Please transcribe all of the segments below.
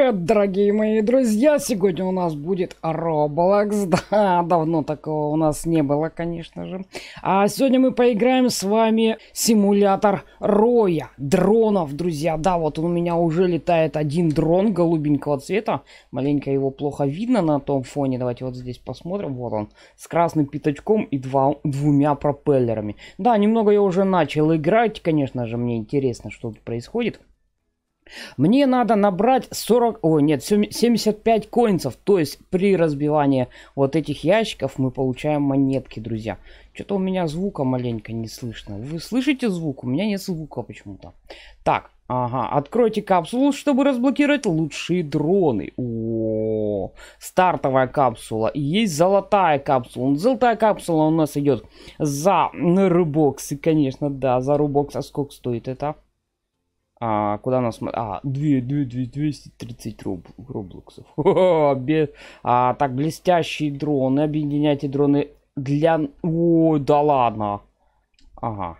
привет, дорогие мои друзья! Сегодня у нас будет Roblox. Да, давно такого у нас не было, конечно же. А сегодня мы поиграем с вами симулятор роя дронов, друзья. Да, вот у меня уже летает один дрон голубенького цвета. Маленько его плохо видно на том фоне. Давайте вот здесь посмотрим. Вот он. С красным пятачком и два, двумя пропеллерами. Да, немного я уже начал играть. Конечно же, мне интересно, что тут происходит. Мне надо набрать 40, о нет, 75 коинцев. То есть при разбивании вот этих ящиков мы получаем монетки, друзья. Что-то у меня звука маленько не слышно. Вы слышите звук? У меня нет звука почему-то. Так, Ага, откройте капсулу, чтобы разблокировать лучшие дроны. О, стартовая капсула. есть золотая капсула. Ну, золотая капсула у нас идет за рубоксы, конечно, да, за рубокс. А сколько стоит это? А, куда нас... А, 2, 2, 2, 230 руб, роблоксов. О, без... а, так, блестящие дроны. Объединяйте дроны для... Ой, да ладно. Ага.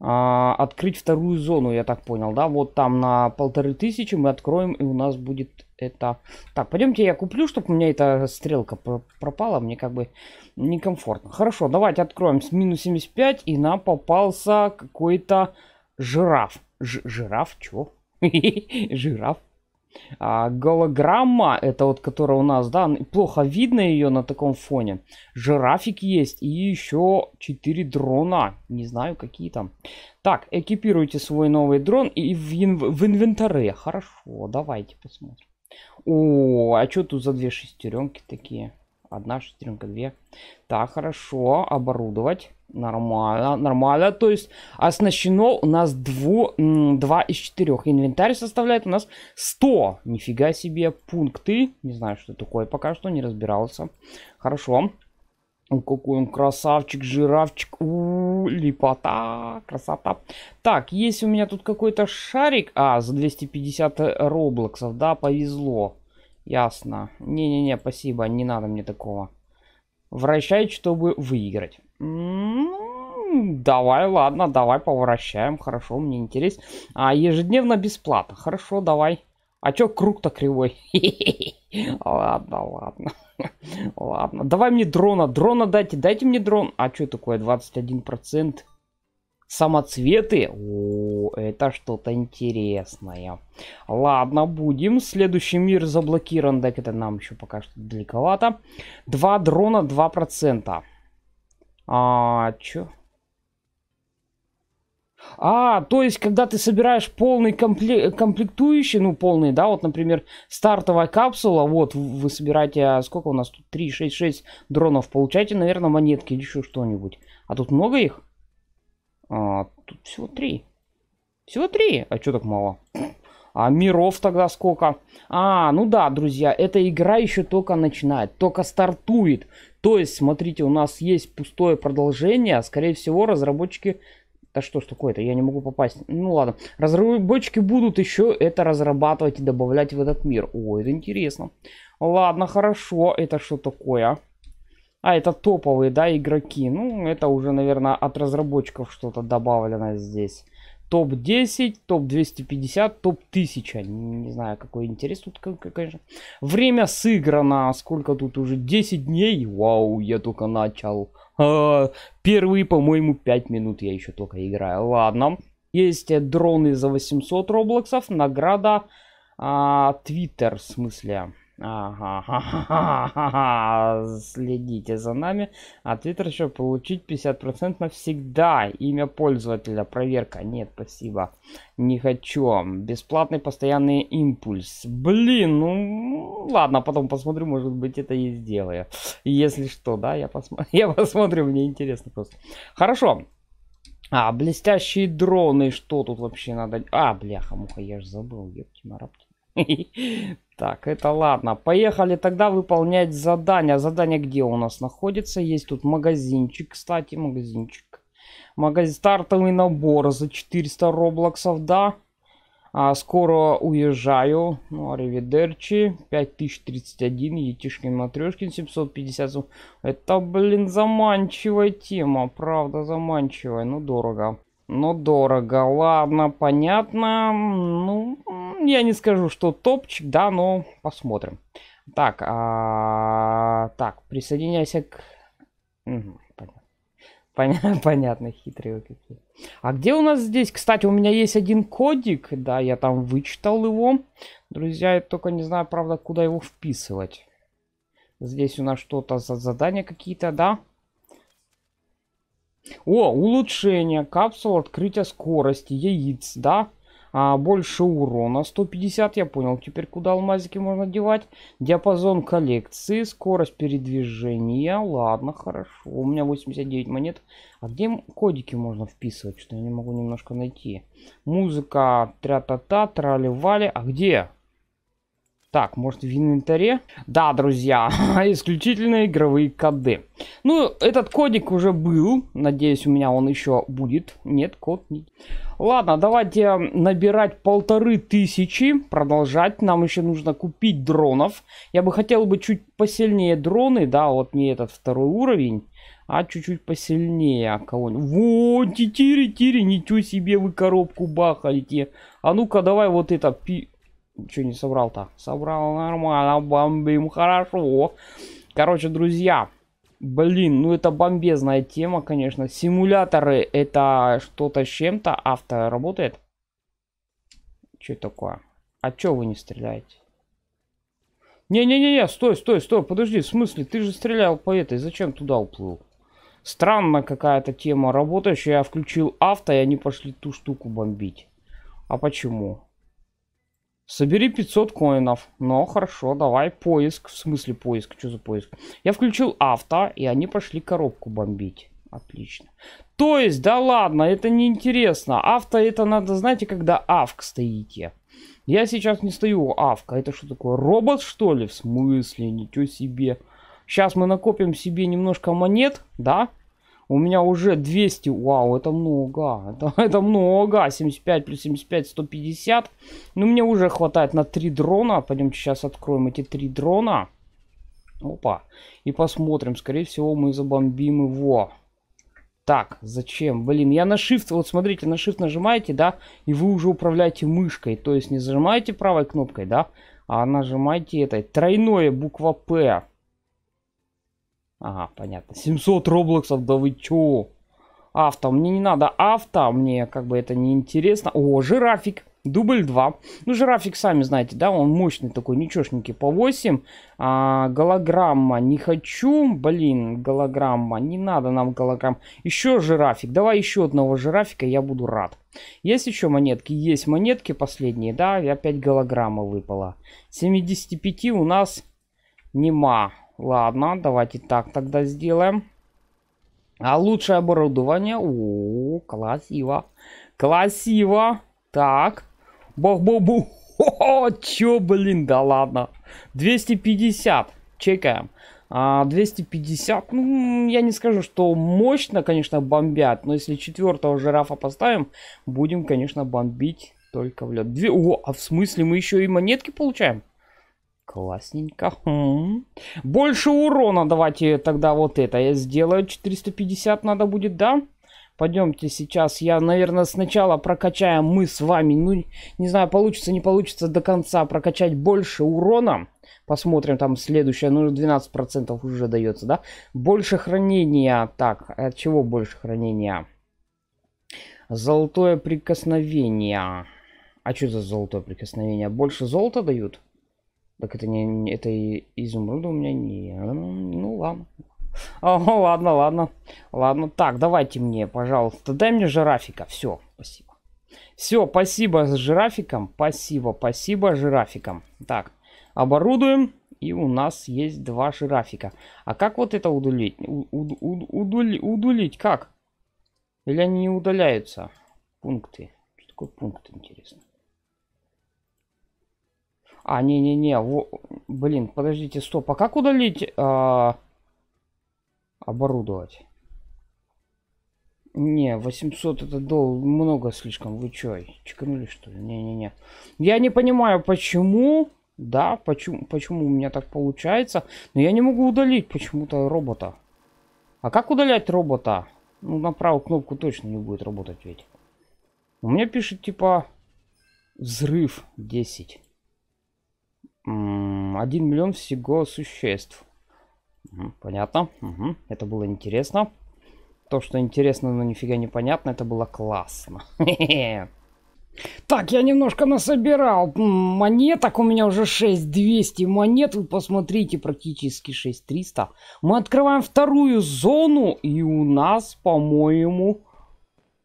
А, открыть вторую зону, я так понял, да? Вот там на полторы тысячи мы откроем, и у нас будет это... Так, пойдемте я куплю, чтобы у меня эта стрелка пропала. Мне как бы некомфортно. Хорошо, давайте откроем с минус 75, и нам попался какой-то жираф. Ж жираф, чё? жираф. А голограмма, это вот которая у нас, да, плохо видно ее на таком фоне. Жирафик есть и еще 4 дрона. Не знаю, какие там. Так, экипируйте свой новый дрон и в, ин в инвентаре. Хорошо, давайте посмотрим. О, а что тут за две шестеренки такие? Одна шестеренка, две. Так, хорошо. Оборудовать. Нормально, нормально. То есть оснащено у нас дву, два из четырех. Инвентарь составляет у нас 100. Нифига себе. Пункты. Не знаю, что такое пока что. Не разбирался. Хорошо. Какой он красавчик, жирафчик. У, -у, -у липота. Красота. Так, есть у меня тут какой-то шарик. А, за 250 э, роблоксов. Да, повезло. Ясно. Не-не-не, спасибо, не надо мне такого. Вращай, чтобы выиграть. М-м-м, давай, ладно, давай повращаем. Хорошо, мне интересно. А, ежедневно бесплатно. Хорошо, давай. А чё круг-то кривой? Ладно, ладно. Ладно, давай мне дрона. Дрона дайте, дайте мне дрон. А чё такое, 21%? Самоцветы? О, это что-то интересное. Ладно, будем. Следующий мир заблокирован. Так это нам еще пока что далековато. Два дрона, 2%. А, чё? А, то есть, когда ты собираешь полный компле комплектующий, ну, полный, да, вот, например, стартовая капсула, вот, вы собираете, а сколько у нас тут, 3, 6, 6 дронов, получаете, наверное, монетки или еще что-нибудь. А тут много их? А, тут всего три. Всего три? А что так мало? А миров тогда сколько? А, ну да, друзья, эта игра еще только начинает, только стартует. То есть, смотрите, у нас есть пустое продолжение. Скорее всего, разработчики... Да что ж такое-то, я не могу попасть. Ну ладно. Разработчики будут еще это разрабатывать и добавлять в этот мир. О, это интересно. Ладно, хорошо. Это что такое? А, это топовые, да, игроки. Ну, это уже, наверное, от разработчиков что-то добавлено здесь. Топ-10, топ-250, топ-1000. Не знаю, какой интерес тут, конечно. Время сыграно. Сколько тут уже? 10 дней? Вау, я только начал. А, первые, по-моему, 5 минут я еще только играю. Ладно. Есть дроны за 800 роблоксов. Награда а, в смысле. Ага, следите за нами. А Twitter еще получить 50% навсегда. Имя пользователя, проверка. Нет, спасибо. Не хочу. Бесплатный постоянный импульс. Блин, ну, ну ладно, потом посмотрю, может быть это и сделаю. Если что, да, я, посмо... я посмотрю, мне интересно просто. Хорошо, а, блестящие дроны, что тут вообще надо? А, бляха, муха, я же забыл, ёпти-марапти. Так, это ладно. Поехали тогда выполнять задание. А задание где у нас находится? Есть тут магазинчик, кстати, магазинчик. Магазин, стартовый набор за 400 роблоксов, да. А, скоро уезжаю. Ну, аривидерчи. 5031, етишкин, матрешкин, 750. Это, блин, заманчивая тема. Правда, заманчивая. Ну, дорого. Но дорого. Ладно, понятно. Ну, ну, я не скажу, что топчик, да, но посмотрим. Так, а, так, присоединяйся к... понятно. Понятно, хитрые какие. А где у нас здесь? Кстати, у меня есть один кодик, да, я там вычитал его. Друзья, я только не знаю, правда, куда его вписывать. Здесь у нас что-то за задания какие-то, да? О, улучшение, капсула, открытие скорости, яиц, да? а, больше урона 150 я понял теперь куда алмазики можно девать диапазон коллекции скорость передвижения ладно хорошо у меня 89 монет а где кодики можно вписывать что я не могу немножко найти музыка тря-та-та трали-вали а где так, может в инвентаре? Да, друзья, исключительно игровые коды. Ну, этот кодик уже был. Надеюсь, у меня он еще будет. Нет, код нет. Ладно, давайте набирать полторы тысячи. Продолжать. Нам еще нужно купить дронов. Я бы хотел бы чуть посильнее дроны. Да, вот не этот второй уровень. А чуть-чуть посильнее кого-нибудь. Вот, тири-тири, ничего себе вы коробку бахаете. А ну-ка, давай вот это что не собрал-то? Собрал нормально, бомбим, хорошо. Короче, друзья, блин, ну это бомбезная тема, конечно. Симуляторы это что-то с чем-то. Авто работает? Что такое? А чё вы не стреляете? Не-не-не, стой, стой, стой, подожди, в смысле, ты же стрелял по этой, зачем туда уплыл? Странно какая-то тема работающая, я включил авто, и они пошли ту штуку бомбить. А почему? Собери 500 коинов. Но ну, хорошо, давай поиск. В смысле поиск? Что за поиск? Я включил авто, и они пошли коробку бомбить. Отлично. То есть, да ладно, это неинтересно. Авто это надо, знаете, когда авк стоите. Я сейчас не стою у авка. Это что такое? Робот, что ли? В смысле? Ничего себе. Сейчас мы накопим себе немножко монет, да? У меня уже 200. Вау, это много. Это, это много. 75 плюс 75, 150. Ну, мне уже хватает на 3 дрона. Пойдемте сейчас откроем эти 3 дрона. Опа. И посмотрим. Скорее всего, мы забомбим его. Так, зачем? Блин, я на Shift, вот смотрите, на Shift нажимаете, да, и вы уже управляете мышкой. То есть не зажимаете правой кнопкой, да, а нажимаете этой. Тройное буква P. Ага, понятно. 700 роблоксов, да вы чё? Авто, мне не надо авто, мне как бы это не интересно. О, жирафик, дубль 2. Ну, жирафик, сами знаете, да, он мощный такой, ничешненький, по 8. А, голограмма, не хочу, блин, голограмма, не надо нам голограмм. Еще жирафик, давай еще одного жирафика, я буду рад. Есть еще монетки? Есть монетки последние, да, и опять голограмма выпала. 75 у нас нема. Ладно, давайте так тогда сделаем. А лучшее оборудование. О, красиво. Красиво. Так. Бог-бог-бу. О, чё, блин, да ладно. 250. Чекаем. А 250, ну, я не скажу, что мощно, конечно, бомбят. Но если четвертого жирафа поставим, будем, конечно, бомбить только в лед. Две... О, а в смысле мы еще и монетки получаем? Классненько. Хм. Больше урона давайте тогда вот это я сделаю. 450 надо будет, да? Пойдемте сейчас. Я, наверное, сначала прокачаем мы с вами. Ну, не знаю, получится, не получится до конца прокачать больше урона. Посмотрим, там следующее. Ну, 12% уже дается, да? Больше хранения. Так, от чего больше хранения? Золотое прикосновение. А что за золотое прикосновение? Больше золота дают? Так это не... Это и изумруда у меня не... Ну, ну ладно. О, ладно, ладно. Ладно, так, давайте мне, пожалуйста. Дай мне жирафика. Все, спасибо. Все, спасибо с жирафиком. Спасибо, спасибо жирафиком. Так, оборудуем. И у нас есть два жирафика. А как вот это удалить? У, у, у, удали, удалить как? Или они не удаляются? Пункты. Что такое пункт, интересно? А, не-не-не, во... блин, подождите, стоп, а как удалить а... оборудовать? Не, 800 это долго, много слишком, вы чё, чеканули что ли? Не-не-не. Я не понимаю, почему, да, почему, почему у меня так получается, но я не могу удалить почему-то робота. А как удалять робота? Ну, на правую кнопку точно не будет работать ведь. У меня пишет, типа, взрыв 10. 1 миллион всего существ. Понятно. Угу. Это было интересно. То, что интересно, но нифига не понятно, это было классно. Так, я немножко насобирал монеток, у меня уже 6200 монет, вы посмотрите, практически 6300. Мы открываем вторую зону, и у нас, по-моему...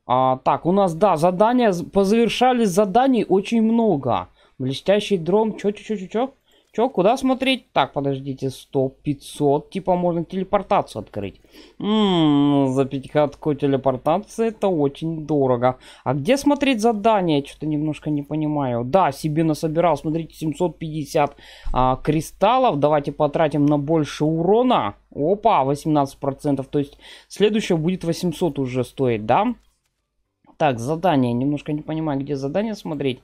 А, так, у нас, да, задания, позавершались заданий очень много. Блестящий дром. Чё, чё, чё, чё, чё? Чё, куда смотреть? Так, подождите, стоп, 500. Типа можно телепортацию открыть. Ммм, за пятикатку телепортации это очень дорого. А где смотреть задание? Что-то немножко не понимаю. Да, себе насобирал, смотрите, 750 а, кристаллов. Давайте потратим на больше урона. Опа, 18%. То есть следующее будет 800 уже стоить, да? Так, задание. Немножко не понимаю, где задание смотреть.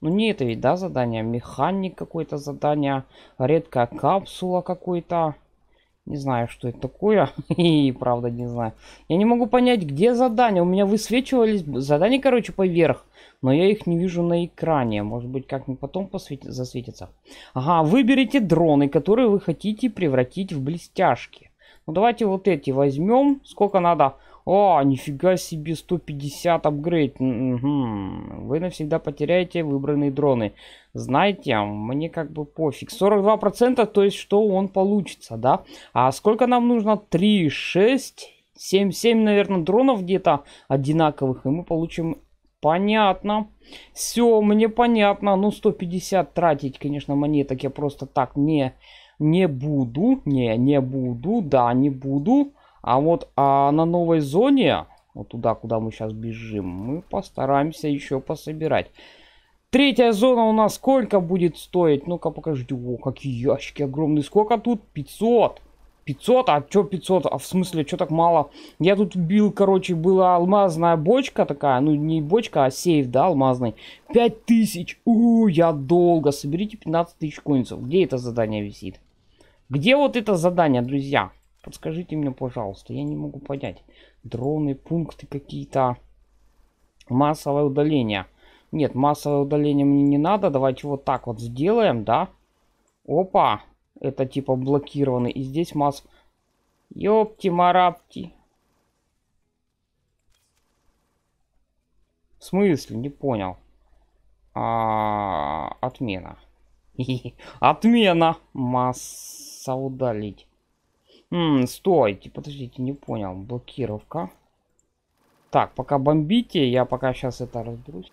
Ну не это ведь, да, задание? А механик какое-то задание. Редкая капсула какой-то. Не знаю, что это такое. И правда не знаю. Я не могу понять, где задания. У меня высвечивались задания, короче, поверх. Но я их не вижу на экране. Может быть, как-нибудь потом посвет... засветится. Ага, выберите дроны, которые вы хотите превратить в блестяшки. Ну давайте вот эти возьмем. Сколько надо? О, нифига себе, 150 апгрейд. Угу. Вы навсегда потеряете выбранные дроны. Знаете, мне как бы пофиг. 42%, то есть что он получится, да? А сколько нам нужно? 3, 6, 7, 7, наверное, дронов где-то одинаковых. И мы получим... Понятно. Все, мне понятно. Ну, 150 тратить, конечно, монеток я просто так не, не буду. Не, не буду, да, не буду. А вот а на новой зоне, вот туда, куда мы сейчас бежим, мы постараемся еще пособирать. Третья зона у нас сколько будет стоить? Ну-ка, покажите. О, какие ящики огромные. Сколько тут? 500. 500? А что 500? А в смысле, что так мало? Я тут бил, короче, была алмазная бочка такая. Ну, не бочка, а сейф, да, алмазный. 5000. О, я долго. Соберите 15 тысяч коинцев. Где это задание висит? Где вот это задание, друзья? Подскажите мне, пожалуйста, я не могу понять. Дроны, пункты какие-то. Массовое удаление. Нет, массовое удаление мне не надо. Давайте вот так вот сделаем, да? Опа! Это типа блокированный. И здесь масс... Ёпти-марапти. В смысле? Не понял. А, -а, -а отмена. Отмена. Масса удалить. М -м, стойте, подождите, не понял. Блокировка. Так, пока бомбите, я пока сейчас это разберусь.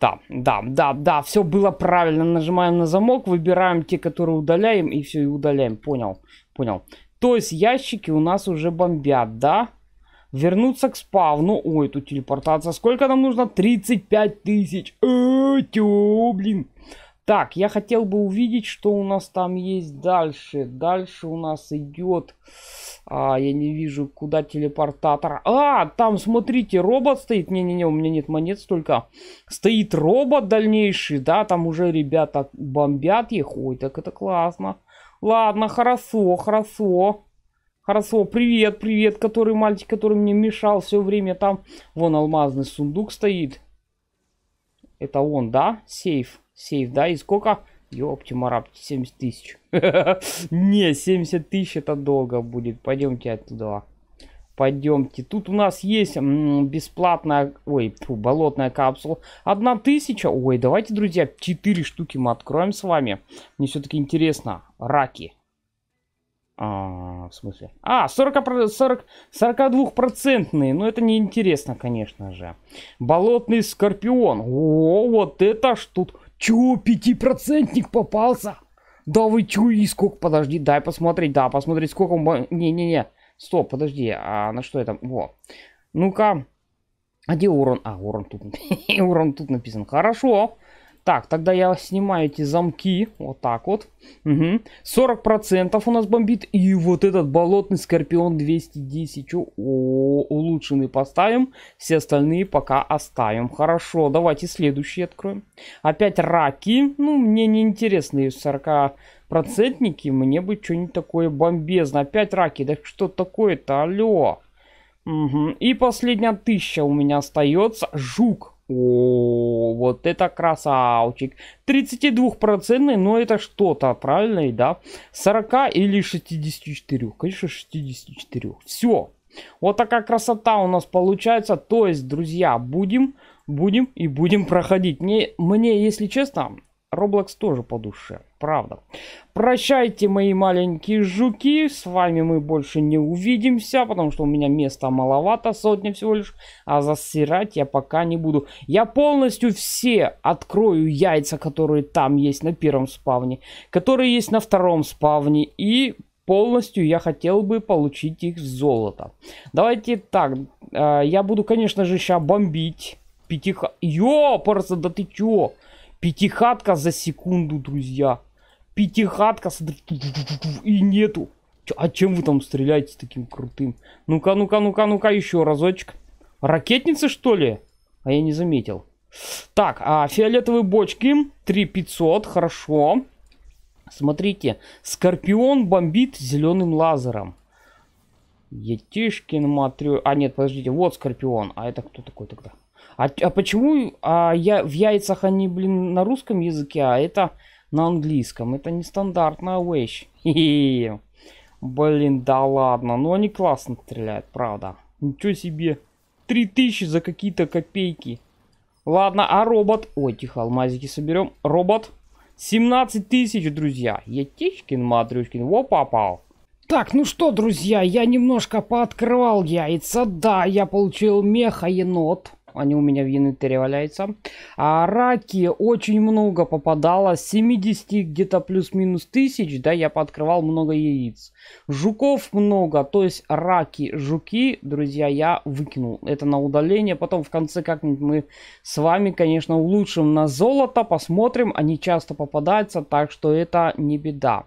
Да, да, да, да, все было правильно. Нажимаем на замок, выбираем те, которые удаляем, и все, и удаляем. Понял, понял. То есть ящики у нас уже бомбят, да? Вернуться к спавну. Ой, тут телепортация. Сколько нам нужно? 35 тысяч. Ой, э, тё, блин. Так, я хотел бы увидеть, что у нас там есть дальше. Дальше у нас идет... А, я не вижу, куда телепортатор. А, там, смотрите, робот стоит. Не-не-не, у меня нет монет столько. Стоит робот дальнейший, да, там уже ребята бомбят их. Ой, так это классно. Ладно, хорошо, хорошо. Хорошо, привет, привет, который мальчик, который мне мешал все время там. Вон алмазный сундук стоит. Это он, да? Сейф сейф, да? И сколько? Ёпти, Мараб, 70 тысяч. Не, 70 тысяч это долго будет. Пойдемте оттуда. Пойдемте. Тут у нас есть бесплатная, ой, фу, болотная капсула. Одна тысяча. Ой, давайте, друзья, 4 штуки мы откроем с вами. Мне все-таки интересно. Раки. А, в смысле? А, 40, 40, 42-процентные. Ну, это неинтересно, конечно же. Болотный скорпион. О, вот это ж тут Чё, пятипроцентник попался? Да вы чё, и сколько? Подожди, дай посмотреть, да, посмотреть, сколько... Не-не-не, стоп, подожди, а на что это? Во. Ну-ка, а где урон? А, урон тут, урон тут написан. Хорошо. Так, тогда я снимаю эти замки. Вот так вот. Угу. 40% у нас бомбит. И вот этот болотный скорпион 210. О, улучшенный поставим. Все остальные пока оставим. Хорошо, давайте следующий откроем. Опять раки. Ну, мне не интересны 40 процентники. Мне бы что-нибудь такое бомбезное. Опять раки. Да что такое-то? Алло. Угу. И последняя тысяча у меня остается. Жук. О, вот это красавчик. 32%, но ну, это что-то, правильно, да? 40 или 64? Конечно, 64. Все. Вот такая красота у нас получается. То есть, друзья, будем, будем и будем проходить. Мне, мне если честно, Roblox тоже по душе, правда. Прощайте, мои маленькие жуки, с вами мы больше не увидимся, потому что у меня места маловато, сотни всего лишь, а засирать я пока не буду. Я полностью все открою яйца, которые там есть на первом спавне, которые есть на втором спавне, и полностью я хотел бы получить их в золото. Давайте так, э, я буду, конечно же, сейчас бомбить Йо, Ёпарца, да ты чё? Пятихатка за секунду, друзья. Пятихатка, и нету. А чем вы там стреляете таким крутым? Ну-ка, ну-ка, ну-ка, ну-ка, еще разочек. Ракетницы, что ли? А я не заметил. Так, а фиолетовые бочки 3500, хорошо. Смотрите, Скорпион бомбит зеленым лазером. Етишкин матрю... А, нет, подождите, вот Скорпион. А это кто такой тогда? А, а почему а я, в яйцах они, блин, на русском языке, а это на английском? Это нестандартная вещь. Блин, да ладно. Ну они классно стреляют, правда. Ничего себе. 3000 за какие-то копейки. Ладно, а робот... Ой, тихо, алмазики соберем. Робот. 17 тысяч, друзья. ятичкин матрюшкин. Во, попал. Так, ну что, друзья, я немножко пооткрывал яйца. Да, я получил меха-енот. Они у меня в инвентаре валяются. А раки очень много попадало. 70 где-то плюс-минус тысяч. Да, я пооткрывал много яиц. Жуков много. То есть раки, жуки, друзья, я выкинул. Это на удаление. Потом в конце как-нибудь мы с вами, конечно, улучшим на золото. Посмотрим. Они часто попадаются. Так что это не беда.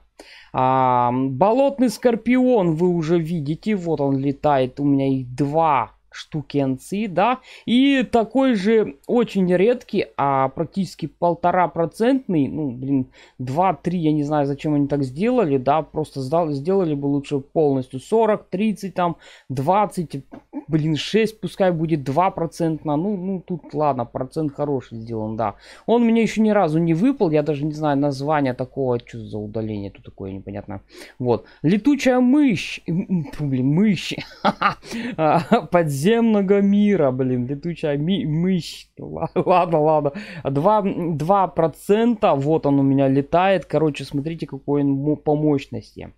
А, болотный скорпион вы уже видите. Вот он летает. У меня их два штукенцы, да. И такой же очень редкий, а практически полтора процентный, ну, блин, 2-3, я не знаю, зачем они так сделали, да, просто сделали бы лучше полностью 40, 30, там, 20, блин, 6, пускай будет 2 процентно, ну, ну, тут, ладно, процент хороший сделан, да. Он мне еще ни разу не выпал, я даже не знаю название такого, что за удаление тут такое непонятно. Вот, летучая мышь, блин, мышь, а, подземная подземного мира, блин, летучая ми мышь. Ладно, ладно. 2, 2%, вот он у меня летает. Короче, смотрите, какой он по мощности.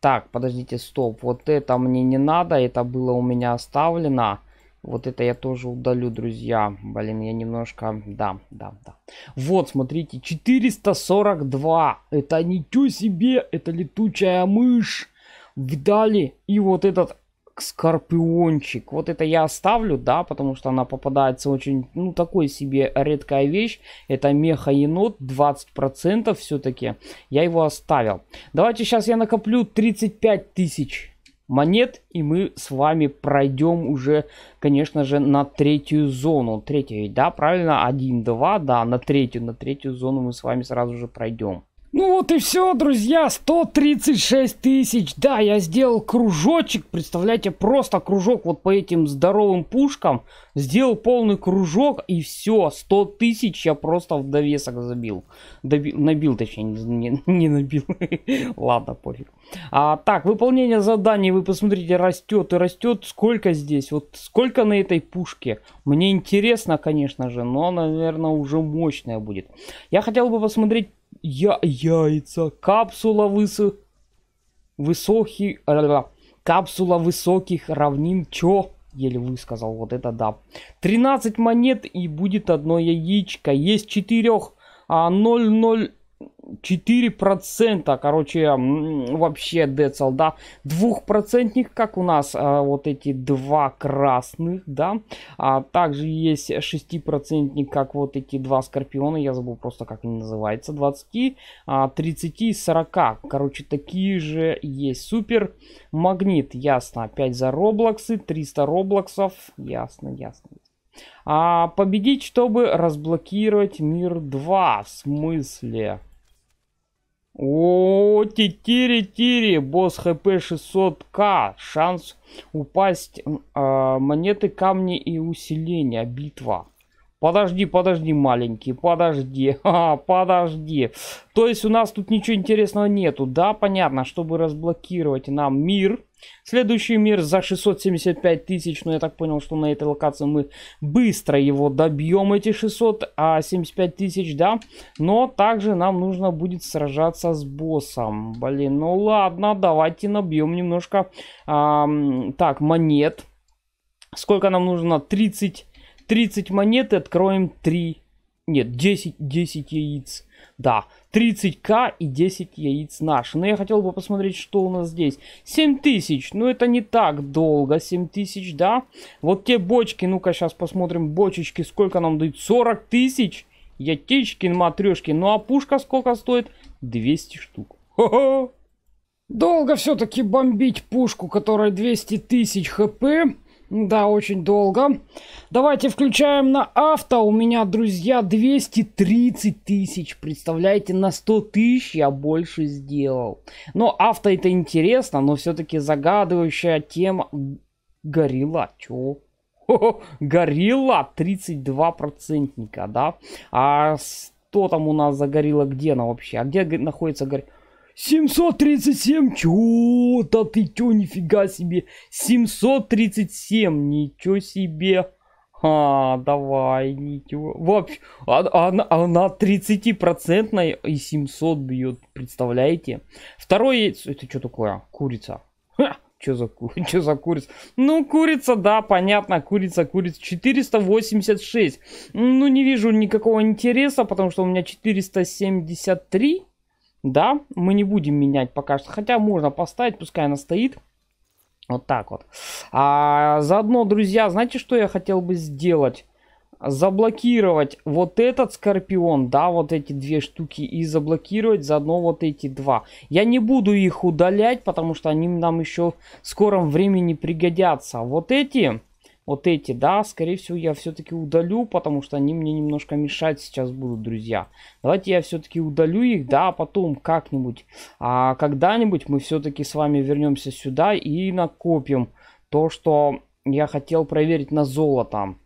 Так, подождите, стоп. Вот это мне не надо, это было у меня оставлено. Вот это я тоже удалю, друзья. Блин, я немножко... Да, да, да. Вот, смотрите, 442. Это ничего себе, это летучая мышь. вдали. И вот этот Скорпиончик. Вот это я оставлю, да, потому что она попадается очень, ну, такой себе редкая вещь. Это меха-енот, 20% все-таки. Я его оставил. Давайте сейчас я накоплю 35 тысяч монет, и мы с вами пройдем уже, конечно же, на третью зону. Третья да, правильно? 1, 2, да, на третью, на третью зону мы с вами сразу же пройдем. Ну вот и все, друзья, 136 тысяч. Да, я сделал кружочек, представляете, просто кружок вот по этим здоровым пушкам. Сделал полный кружок и все, 100 тысяч я просто в довесок забил. Доби набил, точнее, не, не набил. Ладно, пофиг. А, так, выполнение заданий, вы посмотрите, растет и растет. Сколько здесь, вот сколько на этой пушке? Мне интересно, конечно же, но, наверное, уже мощная будет. Я хотел бы посмотреть я яйца. Капсула высох... Высокий... Капсула высоких равнин. Чё? Еле высказал. Вот это да. 13 монет и будет одно яичко. Есть четырех. А 0,0... 4%, короче, вообще децл, да. Двухпроцентник, как у нас а, вот эти два красных, да. А также есть шестипроцентник, как вот эти два скорпиона, я забыл просто как они называются, 20, а, 30 и 40. Короче, такие же есть. Супер магнит, ясно, опять за роблоксы, 300 роблоксов, ясно, ясно. А победить, чтобы разблокировать мир 2, в смысле? О, тири, тири босс хп 600к, шанс упасть, э, монеты, камни и усиление, битва. Подожди, подожди, маленький, подожди, ха, подожди. То есть у нас тут ничего интересного нету. Да, понятно, чтобы разблокировать нам мир. Следующий мир за 675 тысяч, но ну, я так понял, что на этой локации мы быстро его добьем, эти 675 а, тысяч, да. Но также нам нужно будет сражаться с боссом. Блин, ну ладно, давайте набьем немножко, эм, так, монет. Сколько нам нужно? 30 30 монет и откроем 3. Нет, 10, 10 яиц. Да, 30к и 10 яиц наши. Но я хотел бы посмотреть, что у нас здесь. 7000, ну это не так долго, 7000, да? Вот те бочки, ну-ка сейчас посмотрим, бочечки, сколько нам дают? 40 тысяч? Ятичкин, матрешки. Ну а пушка сколько стоит? 200 штук. Хо-хо! Долго все-таки бомбить пушку, которая 200 тысяч хп. Да, очень долго. Давайте включаем на авто. У меня, друзья, 230 тысяч. Представляете, на 100 тысяч я больше сделал. Но авто это интересно, но все-таки загадывающая тема. Горилла, чё? Хо -хо. Горилла 32 процентника, да? А что там у нас за горилла? Где она вообще? А где находится горилла? 737, чё? Да ты чё, нифига себе. 737, ничего себе. А, давай, ничего. Вообще, а, она, она 30% и 700 бьет, представляете? Второе яйцо, это что такое? Курица. Ха, что за, что за курица? Ну, курица, да, понятно, курица, курица. 486. Ну, не вижу никакого интереса, потому что у меня 473. Да, мы не будем менять пока что. Хотя можно поставить, пускай она стоит. Вот так вот. А заодно, друзья, знаете, что я хотел бы сделать? Заблокировать вот этот скорпион, да, вот эти две штуки. И заблокировать заодно вот эти два. Я не буду их удалять, потому что они нам еще в скором времени пригодятся. Вот эти вот эти, да, скорее всего, я все-таки удалю, потому что они мне немножко мешать сейчас будут, друзья. Давайте я все-таки удалю их, да, а потом как-нибудь, а когда-нибудь мы все-таки с вами вернемся сюда и накопим то, что я хотел проверить на золото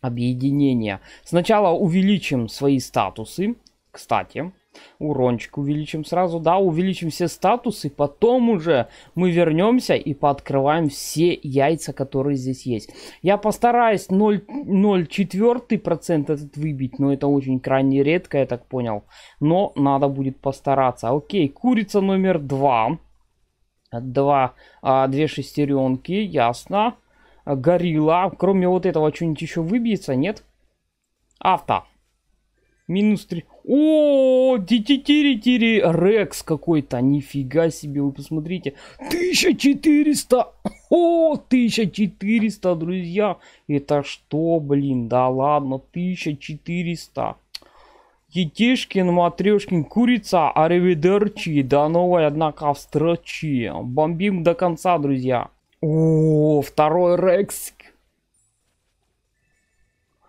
объединение. Сначала увеличим свои статусы, кстати, Урончик увеличим сразу, да, увеличим все статусы, потом уже мы вернемся и пооткрываем все яйца, которые здесь есть. Я постараюсь 0,04% этот выбить, но это очень крайне редко, я так понял. Но надо будет постараться. Окей, курица номер 2. Два, а, две шестеренки, ясно. Горилла. Кроме вот этого, что-нибудь еще выбьется, нет? Авто. Минус 3. О, тири-тири, Рекс какой-то, нифига себе, вы посмотрите. 1400, о, 1400, друзья. Это что, блин, да ладно, 1400. Детишкин, матрешкин, курица, Аревидерчи, до новой, однако, встречи. Бомбим до конца, друзья. О, второй Рекс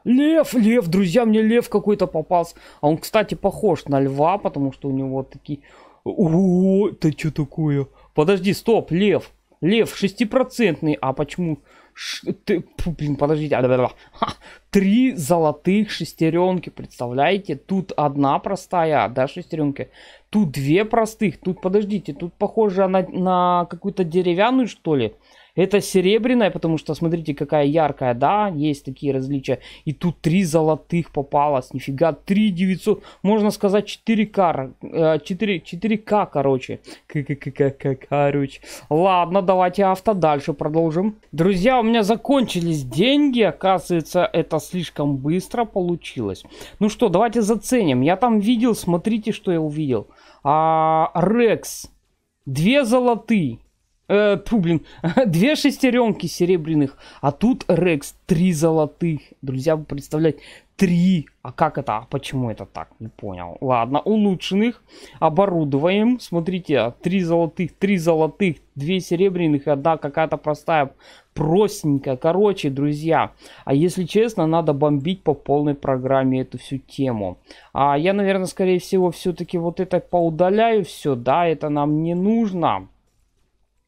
Лев, лев, друзья, мне лев какой-то попался. А он, кстати, похож на льва, потому что у него такие... О, это что такое? Подожди, стоп, лев. Лев шестипроцентный, а почему... Ш... Ты... Фу, блин, подождите. А, да, да, да. Ха, три золотых шестеренки, представляете? Тут одна простая, да, шестеренки. Тут две простых. Тут, подождите, тут похоже на, на какую-то деревянную, что ли? Это серебряная, потому что, смотрите, какая яркая, да, есть такие различия. И тут три золотых попалось, нифига, 3 900, можно сказать 4К, 4, 4К, короче. Короче. Ладно, давайте авто дальше продолжим. Друзья, у меня закончились деньги, оказывается, это слишком быстро получилось. Ну что, давайте заценим. Я там видел, смотрите, что я увидел. А, Рекс, две золотые. Э, тьфу, блин, две шестеренки серебряных, а тут Рекс три золотых. Друзья, вы представляете, три. А как это? А почему это так? Не понял. Ладно, улучшенных оборудуем. Смотрите, а, три золотых, три золотых, две серебряных и одна какая-то простая, простенькая. Короче, друзья, а если честно, надо бомбить по полной программе эту всю тему. А я, наверное, скорее всего, все-таки вот это поудаляю все, да, это нам не нужно.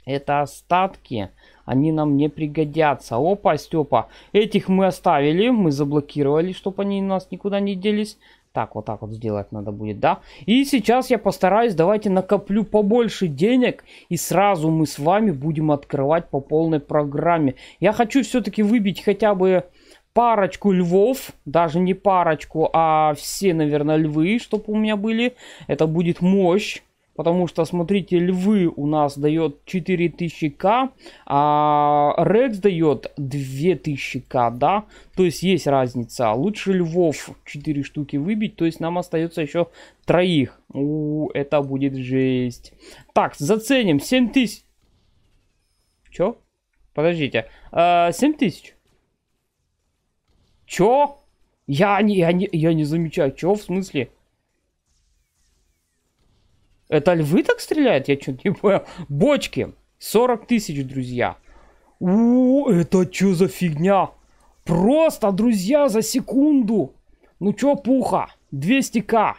Это остатки. Они нам не пригодятся. Опа, Степа. Этих мы оставили. Мы заблокировали, чтобы они у нас никуда не делись. Так, вот так вот сделать надо будет, да? И сейчас я постараюсь, давайте накоплю побольше денег. И сразу мы с вами будем открывать по полной программе. Я хочу все-таки выбить хотя бы парочку львов, даже не парочку, а все, наверное, львы, чтобы у меня были. Это будет мощь. Потому что, смотрите, львы у нас дает 4000к, а Рекс дает 2000к, да? То есть есть разница. Лучше львов 4 штуки выбить, то есть нам остается еще троих. У, это будет жесть. Так, заценим. 7000. Чё? Подождите. А, 7000. Чё? Я не, я, не, я не замечаю. Чё? В смысле? Это львы так стреляют? Я что-то не понял. Бочки. 40 тысяч, друзья. О, это что за фигня? Просто, друзья, за секунду. Ну чё, пуха? 200к.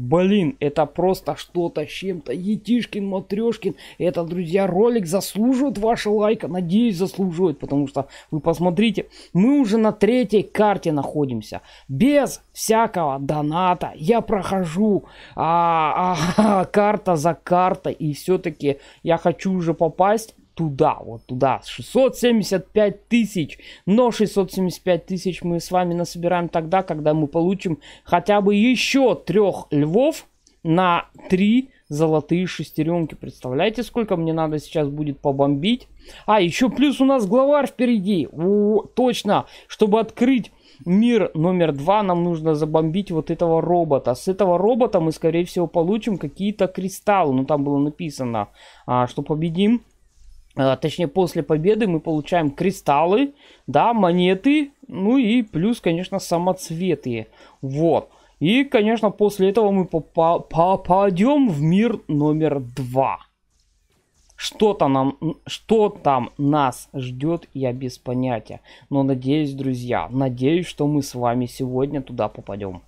Блин, это просто что-то с чем-то. Етишкин, Матрешкин, это, друзья, ролик заслуживает ваши лайка. Надеюсь, заслуживает, потому что вы посмотрите, мы уже на третьей карте находимся. Без всякого доната я прохожу а, а, а, карта за картой. И все-таки я хочу уже попасть туда, вот туда. 675 тысяч. Но 675 тысяч мы с вами насобираем тогда, когда мы получим хотя бы еще трех львов на три золотые шестеренки. Представляете, сколько мне надо сейчас будет побомбить? А, еще плюс у нас главарь впереди. О, точно, чтобы открыть мир номер два нам нужно забомбить вот этого робота. С этого робота мы, скорее всего, получим какие-то кристаллы. Ну, там было написано, а, что победим а, точнее после победы мы получаем кристаллы, да, монеты, ну и плюс, конечно, самоцветы. Вот. И, конечно, после этого мы попадем в мир номер два. Что-то нам, что там нас ждет, я без понятия. Но надеюсь, друзья, надеюсь, что мы с вами сегодня туда попадем.